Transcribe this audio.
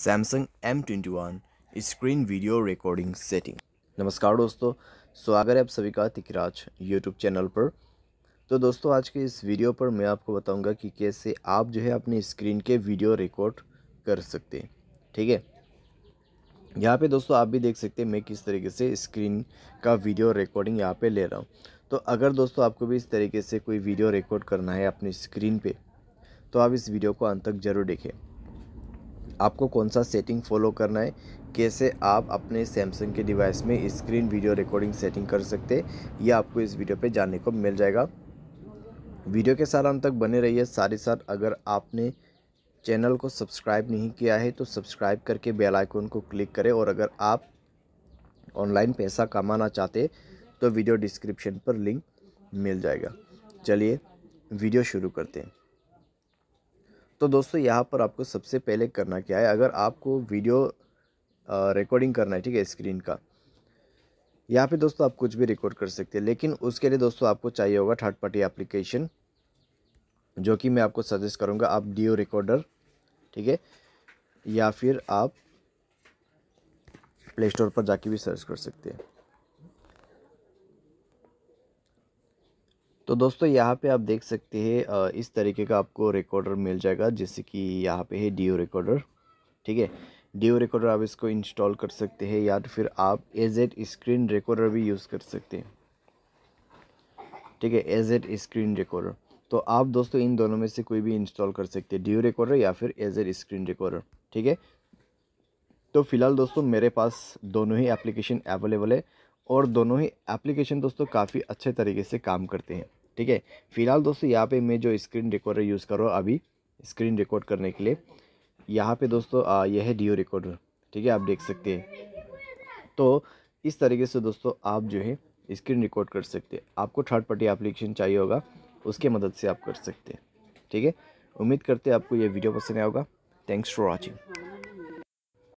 Samsung M twenty one screen video recording setting नमस्कार दोस्तों स्वागत है आप सभी का तिकराज यूट्यूब चैनल पर तो दोस्तों आज के इस वीडियो पर मैं आपको बताऊंगा कि कैसे आप जो है अपने स्क्रीन के वीडियो रिकॉर्ड कर सकते हैं ठीक है यहाँ पे दोस्तों आप भी देख सकते हैं मैं किस तरीके से स्क्रीन का वीडियो रिकॉर्डिंग यहाँ पे ले रहा हूँ तो अगर दोस्तों आपको भी इस तरीके से कोई वीडियो रिकॉर्ड करना है अपनी स्क्रीन पे तो आप इस वीडियो को अंत तक ज़रूर देखें आपको कौन सा सेटिंग फॉलो करना है कैसे आप अपने सैमसंग के डिवाइस में स्क्रीन वीडियो रिकॉर्डिंग सेटिंग कर सकते हैं यह आपको इस वीडियो पे जानने को मिल जाएगा वीडियो के साथ अंत तक बने रहिए साथ ही साथ अगर आपने चैनल को सब्सक्राइब नहीं किया है तो सब्सक्राइब करके बेल आइकन को क्लिक करें और अगर आप ऑनलाइन पैसा कमाना चाहते तो वीडियो डिस्क्रिप्शन पर लिंक मिल जाएगा चलिए वीडियो शुरू करते हैं तो दोस्तों यहाँ पर आपको सबसे पहले करना क्या है अगर आपको वीडियो रिकॉर्डिंग करना है ठीक है स्क्रीन का यहाँ पे दोस्तों आप कुछ भी रिकॉर्ड कर सकते हैं लेकिन उसके लिए दोस्तों आपको चाहिए होगा थर्ड पार्टी एप्लीकेशन जो कि मैं आपको सजेस्ट करूँगा आप डीओ रिकॉर्डर ठीक है या फिर आप प्ले स्टोर पर जाके भी सर्च कर सकते हैं तो दोस्तों यहाँ पे आप देख सकते हैं इस तरीके का आपको रिकॉर्डर मिल जाएगा जैसे कि यहाँ पे है डीओ रिकॉर्डर ठीक है डीओ रिकॉर्डर आप इसको इंस्टॉल कर सकते हैं या तो फिर आप एजेड स्क्रीन रिकॉर्डर भी यूज़ कर सकते हैं ठीक है एजेड स्क्रीन रिकॉर्डर तो आप दोस्तों इन दोनों में से कोई भी इंस्टॉल कर सकते हैं डीओ रिकॉर्डर या फिर एजेड स्क्रीन रिकॉर्डर ठीक है तो फिलहाल दोस्तों मेरे पास दोनों ही एप्लीकेशन अवेलेबल है और दोनों ही एप्लीकेशन दोस्तों काफ़ी अच्छे तरीके से काम करते हैं ठीक है फिलहाल दोस्तों यहाँ पे मैं जो स्क्रीन रिकॉर्डर यूज़ कर रहा हूँ अभी स्क्रीन रिकॉर्ड करने के लिए यहाँ पे दोस्तों यह है डीओ रिकॉर्डर ठीक है आप देख सकते हैं तो इस तरीके से दोस्तों आप जो है स्क्रीन रिकॉर्ड कर सकते हैं आपको थर्ड पार्टी एप्लीकेशन चाहिए होगा उसके मदद से आप कर सकते हैं ठीक है उम्मीद करते हैं आपको यह वीडियो पसंद आएगा थैंक्स फॉर वॉचिंग